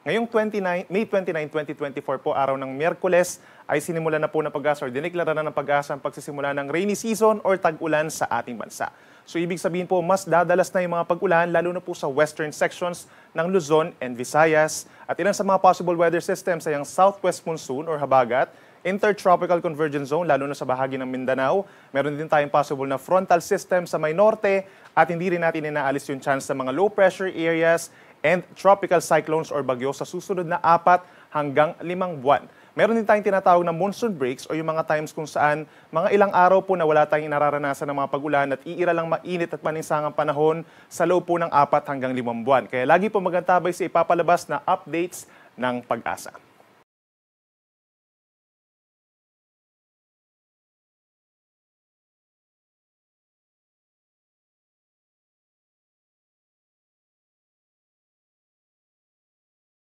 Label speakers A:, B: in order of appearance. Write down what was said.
A: Ngayong 29, May 29, 2024 po, araw ng Miyerkules, ay sinimula na po ng pag-asa or diniklara na ng pag-asa ang pagsisimula ng rainy season or tag-ulan sa ating bansa. So ibig sabihin po, mas dadalas na yung mga pag-ulan, lalo na po sa western sections ng Luzon and Visayas. At ilan sa mga possible weather systems ay ang southwest monsoon or habagat, intertropical convergence zone, lalo na sa bahagi ng Mindanao. Meron din tayong possible na frontal system sa may norte at hindi rin natin inaalis yung chance sa mga low pressure areas and tropical cyclones or bagyo sa susunod na apat hanggang limang buwan. Meron din tayong tinatawag na monsoon breaks o yung mga times kung saan mga ilang araw po na wala tayong inararanasan ng mga pagulan at iira lang mainit at paninsangang panahon sa loob po ng apat hanggang limang buwan. Kaya lagi po magantabay sa ipapalabas na updates ng pag-asa.